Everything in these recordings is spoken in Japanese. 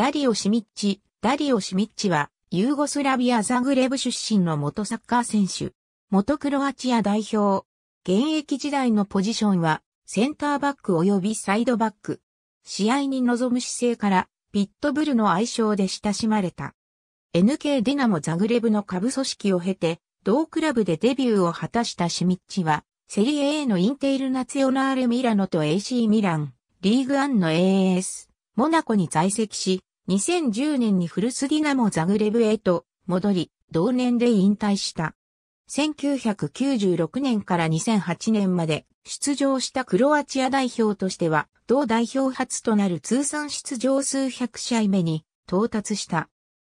ダリオ・シミッチ。ダリオ・シミッチは、ユーゴスラビア・ザグレブ出身の元サッカー選手。元クロアチア代表。現役時代のポジションは、センターバック及びサイドバック。試合に臨む姿勢から、ピットブルの愛称で親しまれた。NK ディナモザグレブの下部組織を経て、同クラブでデビューを果たしたシミッチは、セリエ A のインテールナツヨナーレミラノと AC ミラン、リーグアンの AS、モナコに在籍し、2010年に古巣ディナモザグレブへと戻り、同年で引退した。1996年から2008年まで出場したクロアチア代表としては、同代表初となる通算出場数100試合目に到達した。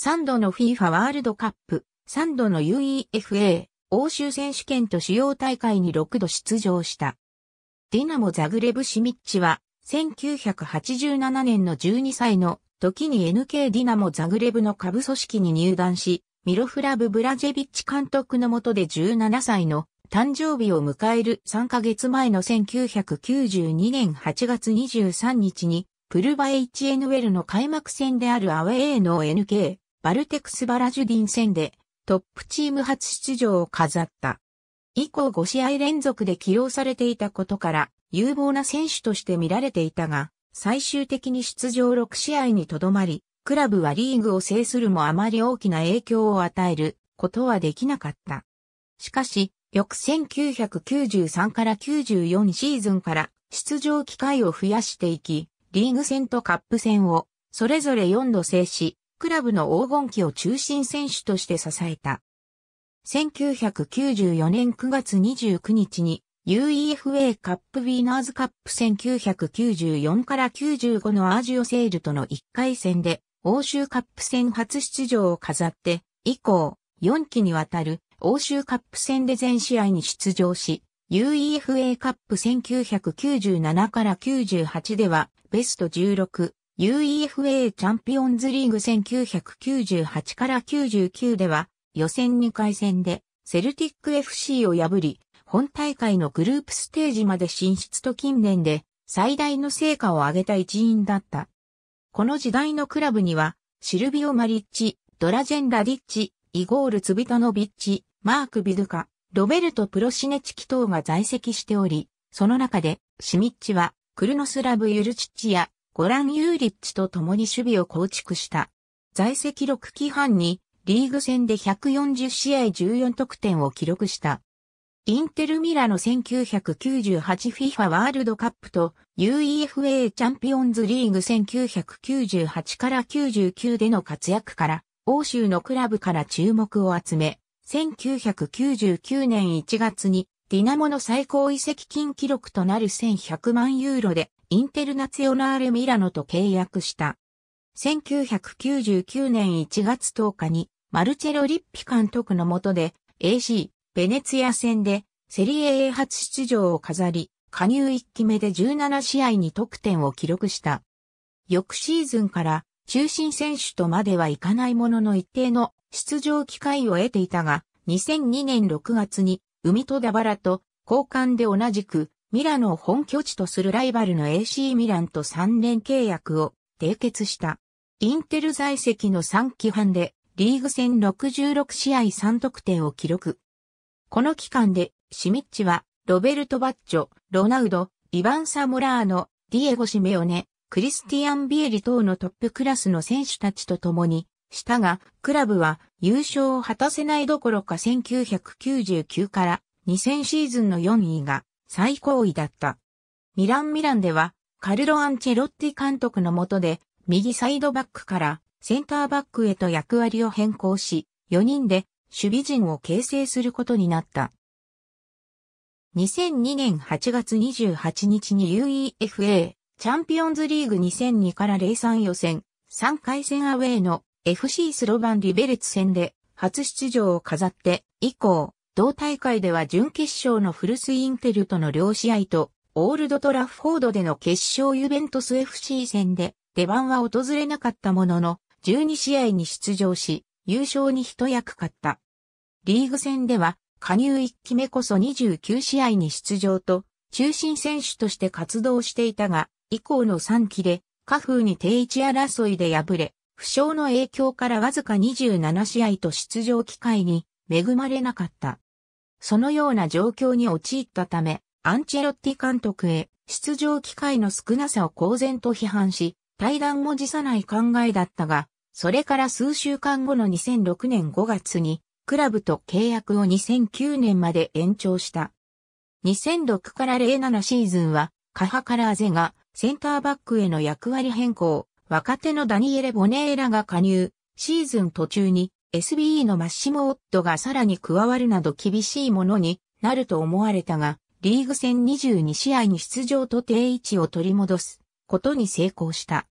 3度の FIFA ワールドカップ、3度の UEFA、欧州選手権と主要大会に6度出場した。ディナモ・ザグレブ・シミッチは、1987年の12歳の時に NK ディナモザグレブの下部組織に入団し、ミロフラブ・ブラジェビッチ監督の下で17歳の誕生日を迎える3ヶ月前の1992年8月23日に、プルバ HN ウェルの開幕戦であるアウェーの NK、バルテクス・バラジュディン戦で、トップチーム初出場を飾った。以降5試合連続で起用されていたことから、有望な選手として見られていたが、最終的に出場6試合にとどまり、クラブはリーグを制するもあまり大きな影響を与えることはできなかった。しかし、翌1993から94シーズンから出場機会を増やしていき、リーグ戦とカップ戦をそれぞれ4度制し、クラブの黄金期を中心選手として支えた。1994年9月29日に UEFA カップウィーナーズカップ1994から95のアジオセールとの1回戦で欧州カップ戦初出場を飾って、以降、4期にわたる欧州カップ戦で全試合に出場し、UEFA カップ1997から98ではベスト16、UEFA チャンピオンズリーグ1998から99では予選2回戦でセルティック FC を破り本大会のグループステージまで進出と近年で最大の成果を上げた一員だった。この時代のクラブには、シルビオ・マリッチ、ドラジェン・ラディッチ、イゴール・ツビトノビッチ、マーク・ビドゥカ、ロベルト・プロシネチキ等が在籍しており、その中で、シミッチは、クルノスラブ・ユルチッチや、ゴラン・ユーリッチと共に守備を構築した。在籍6期半に、リーグ戦で140試合14得点を記録した。インテルミラノ1998 FIFA ワールドカップと UEFA チャンピオンズリーグ1998から99での活躍から、欧州のクラブから注目を集め、1999年1月にディナモの最高移籍金記録となる1100万ユーロでインテルナツヨナーレミラノと契約した。1999年1月10日にマルチェロ・リッピ監督の下で AC ベネツィア戦でセリエ A 初出場を飾り、加入1期目で17試合に得点を記録した。翌シーズンから中心選手とまではいかないものの一定の出場機会を得ていたが、2002年6月に海戸田原と交換で同じくミラノを本拠地とするライバルの AC ミランと3年契約を締結した。インテル在籍の3期半でリーグ戦66試合3得点を記録。この期間で、シミッチは、ロベルト・バッチョ、ロナウド、イヴァン・サモラーノ、ディエゴ・シメオネ、クリスティアン・ビエリ等のトップクラスの選手たちと共に、したが、クラブは優勝を果たせないどころか1999から2000シーズンの4位が最高位だった。ミラン・ミランでは、カルロ・アンチェロッティ監督の下で、右サイドバックからセンターバックへと役割を変更し、4人で守備陣を形成することになった。2002年8月28日に UEFA チャンピオンズリーグ2002から03予選3回戦アウェイの FC スロバン・リベレツ戦で初出場を飾って以降、同大会では準決勝のフルスインテルとの両試合とオールドトラフォードでの決勝ユベントス FC 戦で出番は訪れなかったものの12試合に出場し優勝に一役買った。リーグ戦では、加入1期目こそ29試合に出場と、中心選手として活動していたが、以降の3期で、下風に定位置争いで敗れ、負傷の影響からわずか27試合と出場機会に恵まれなかった。そのような状況に陥ったため、アンチェロッティ監督へ出場機会の少なさを公然と批判し、対談も辞さない考えだったが、それから数週間後の2006年5月に、クラブと契約を2009年まで延長した。2006から07シーズンは、カハカラーゼがセンターバックへの役割変更、若手のダニエレ・ボネーラが加入、シーズン途中に SBE のマッシモ・オットがさらに加わるなど厳しいものになると思われたが、リーグ戦22試合に出場と定位置を取り戻すことに成功した。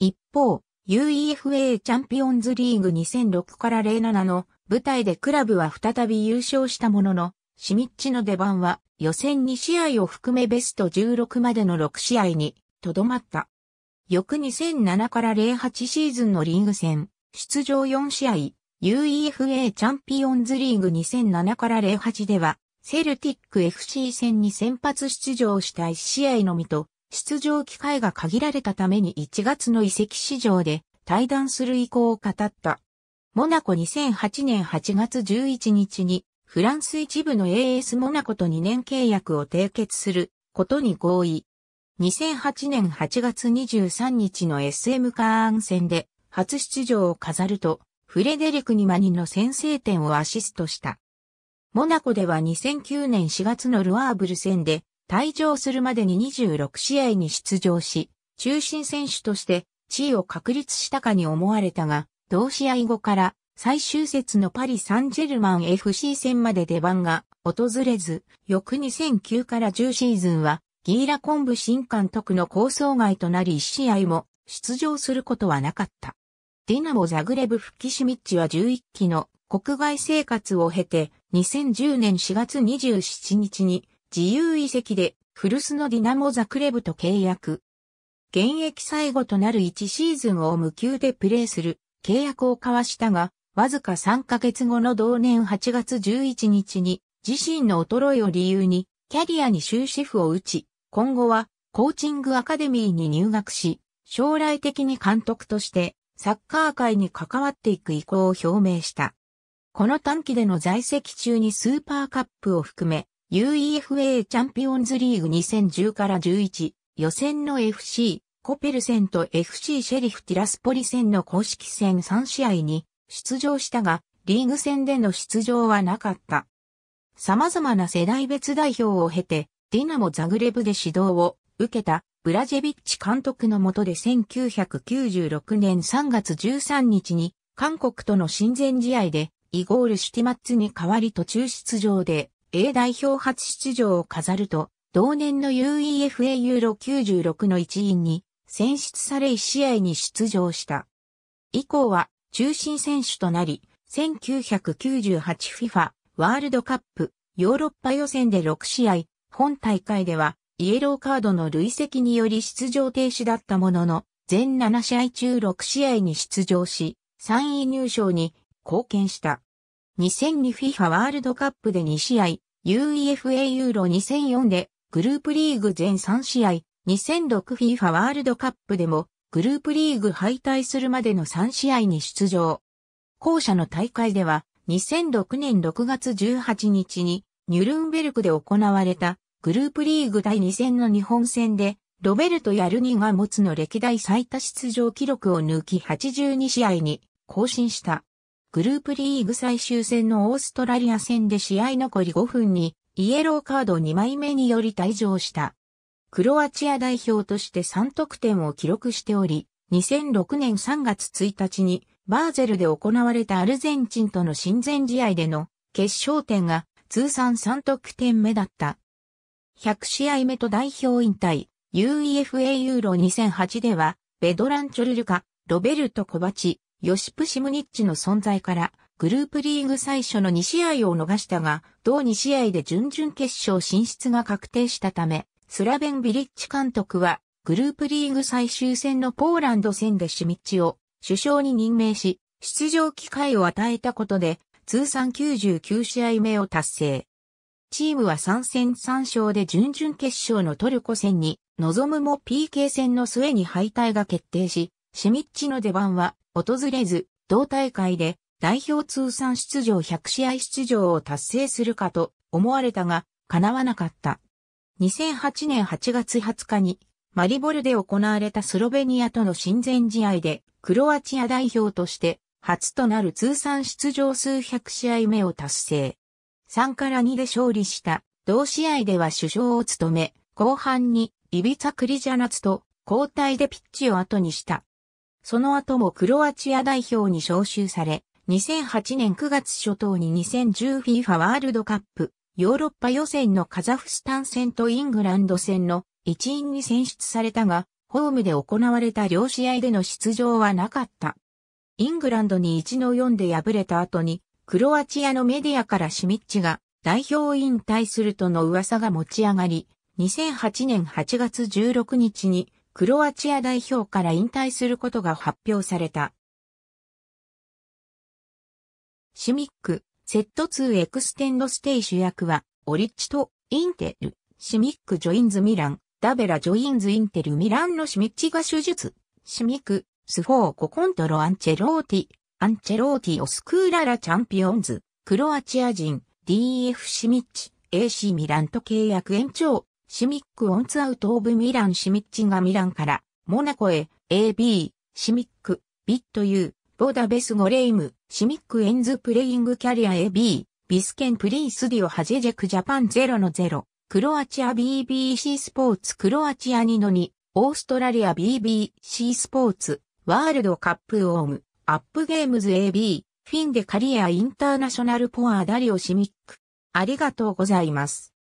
一方、UEFA チャンピオンズリーグ2006から07の舞台でクラブは再び優勝したものの、シミッチの出番は予選2試合を含めベスト16までの6試合にとどまった。翌2007から08シーズンのリーグ戦、出場4試合、UEFA チャンピオンズリーグ2007から08では、セルティック FC 戦に先発出場した1試合のみと、出場機会が限られたために1月の移籍市場で対談する意向を語った。モナコ2008年8月11日にフランス一部の AS モナコと2年契約を締結することに合意。2008年8月23日の SM カーン戦で初出場を飾ると、フレデリク・ニマニの先制点をアシストした。モナコでは2009年4月のルアーブル戦で退場するまでに26試合に出場し、中心選手として地位を確立したかに思われたが、同試合後から最終節のパリ・サンジェルマン FC 戦まで出番が訪れず、翌2009から10シーズンはギーラコンブ新監督の構想外となり1試合も出場することはなかった。ディナモ・ザグレブ・フキシミッチは11期の国外生活を経て2010年4月27日に自由移籍で古巣のディナモザクレブと契約。現役最後となる1シーズンを無給でプレーする契約を交わしたが、わずか3ヶ月後の同年8月11日に自身の衰えを理由にキャリアに終止符を打ち、今後はコーチングアカデミーに入学し、将来的に監督としてサッカー界に関わっていく意向を表明した。この短期での在籍中にスーパーカップを含め UEFA チャンピオンズリーグ2010から11予選の FC コペルセンと FC シェリフティラスポリ戦の公式戦3試合に出場したがリーグ戦での出場はなかった。様々な世代別代表を経てディナモ・ザグレブで指導を受けたブラジェビッチ監督のもとで1996年3月13日に韓国との親善試合でイゴール・シュティマッツに代わり途中出場で A 代表初出場を飾ると、同年の UEFA ユーロ96の一員に選出され1試合に出場した。以降は中心選手となり、1998FIFA ワールドカップヨーロッパ予選で6試合、本大会ではイエローカードの累積により出場停止だったものの、全7試合中6試合に出場し、3位入賞に貢献した。2002FIFA ワールドカップで2試合、UEFA ユーロ2004でグループリーグ全3試合、2006FIFA ワールドカップでもグループリーグ敗退するまでの3試合に出場。後者の大会では2006年6月18日にニュルンベルクで行われたグループリーグ第2戦の日本戦でロベルト・ヤルニが持つの歴代最多出場記録を抜き82試合に更新した。グループリーグ最終戦のオーストラリア戦で試合残り5分にイエローカード2枚目により退場した。クロアチア代表として3得点を記録しており、2006年3月1日にバーゼルで行われたアルゼンチンとの親善試合での決勝点が通算3得点目だった。100試合目と代表引退、UEFA ユーロ2008では、ベドランチョルルカ、ロベルト・コバチ、ヨシプ・シムニッチの存在から、グループリーグ最初の2試合を逃したが、同2試合で準々決勝進出が確定したため、スラベン・ビリッチ監督は、グループリーグ最終戦のポーランド戦でシミッチを首相に任命し、出場機会を与えたことで、通算99試合目を達成。チームは3戦3勝で準々決勝のトルコ戦に望むも PK 戦の末に敗退が決定し、シミッチの出番は訪れず、同大会で代表通算出場100試合出場を達成するかと思われたが、叶わなかった。2008年8月20日にマリボルで行われたスロベニアとの親善試合でクロアチア代表として初となる通算出場数100試合目を達成。3から2で勝利した同試合では首相を務め、後半にイビツァ・クリジャナツと交代でピッチを後にした。その後もクロアチア代表に招集され、2008年9月初頭に 2010FIFA ワールドカップヨーロッパ予選のカザフスタン戦とイングランド戦の一員に選出されたが、ホームで行われた両試合での出場はなかった。イングランドに1の4で敗れた後に、クロアチアのメディアからシミッチが代表引退するとの噂が持ち上がり、2008年8月16日にクロアチア代表から引退することが発表された。シミック、セット2エクステンドステイ主役は、オリッチとインテル、シミックジョインズミラン、ダベラジョインズインテルミランのシミッチが手術、シミック、スフォーココントロアンチェローティ、アンチェローティオスクーララチャンピオンズ、クロアチア人、DF シミッチ、AC ミランと契約延長、シミック・オンツ・アウト・オブ・ミラン・シミッチがミランから、モナコへ、AB、シミック、ビットユー、ボダベス・ゴレイム、シミック・エンズ・プレイング・キャリア AB、ビスケン・プリース・ディオ・ハジェジェク・ジャパン0の0、クロアチア BBC スポーツクロアチア2の2、オーストラリア BBC スポーツ、ワールドカップオーム、アップゲームズ AB、フィンデ・カリアインターナショナルポアダリオシミック。ありがとうございます。